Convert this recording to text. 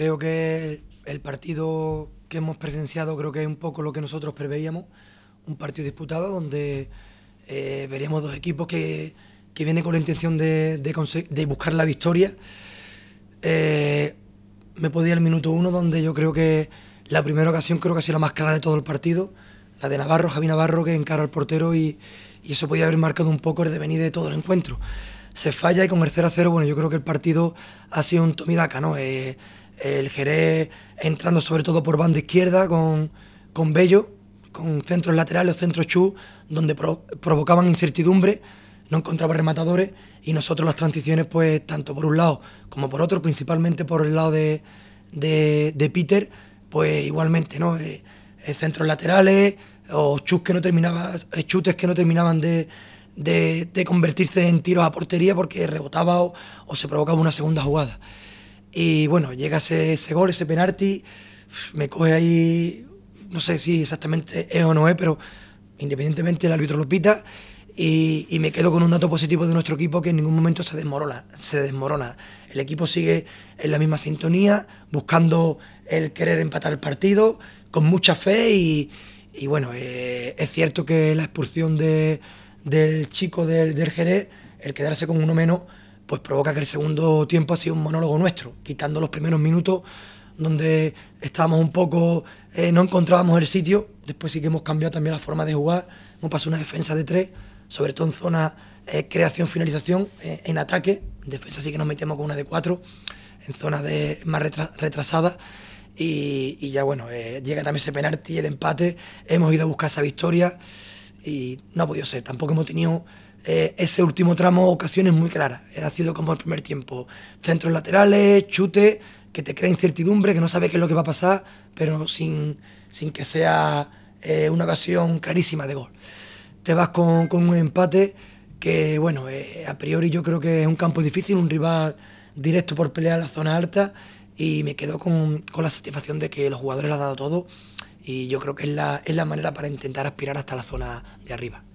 Creo que el partido que hemos presenciado creo que es un poco lo que nosotros preveíamos, un partido disputado donde eh, veríamos dos equipos que, vienen con la intención de, buscar la victoria. Eh, me podía el minuto uno donde yo creo que la primera ocasión creo que ha sido la más clara de todo el partido, la de Navarro, Javi Navarro que encara al portero y, eso podía haber marcado un poco el devenir de todo el encuentro. Se falla y con el 0 0, bueno, yo creo que el partido ha sido un tomidaca, ¿no? Eh, el Jerez entrando sobre todo por banda izquierda con, con Bello, con centros laterales, centros chu, donde provocaban incertidumbre, no encontraba rematadores y nosotros las transiciones, pues tanto por un lado como por otro, principalmente por el lado de, Peter, pues igualmente, ¿no? Eh, eh, centros laterales o chus que no terminaba, eh, chutes que no terminaban de, convertirse en tiros a portería porque rebotaba o se provocaba una segunda jugada. Y bueno, llega ese, ese gol, ese penalti, me coge ahí, no sé si exactamente es o no es, pero independientemente el árbitro lo pita. Y, me quedo con un dato positivo de nuestro equipo que en ningún momento se desmorona, se desmorona. El equipo sigue en la misma sintonía, buscando el querer empatar el partido, con mucha fe y, bueno, eh, es cierto que la expulsión del chico del, del Jerez, el quedarse con uno menos, pues provoca que el segundo tiempo ha sido un monólogo nuestro, quitando los primeros minutos donde estábamos un poco, eh, no encontrábamos el sitio, después sí que hemos cambiado también la forma de jugar, hemos pasado una defensa de tres, sobre todo en zona eh, creación-finalización, eh, en ataque, defensa sí que nos metemos con una de cuatro, en zonas de, más retrasada, retrasadas, y, y, ya bueno, llega también ese penalti, el empate, hemos ido a buscar esa victoria y no ha podido ser, tampoco hemos tenido eh, ese último tramo ocasiones muy claras. Ha sido como el primer tiempo. Centros laterales, chute, que te crea incertidumbre, que no sabes qué es lo que va a pasar, pero sin, que sea eh, una ocasión carísima de gol. Te vas con, un empate que, bueno, eh, a priori yo creo que es un campo difícil, un rival directo por pelear en la zona alta y me quedo con, la satisfacción de que los jugadores lo han dado todo y yo creo que es la manera para intentar aspirar hasta la zona de arriba.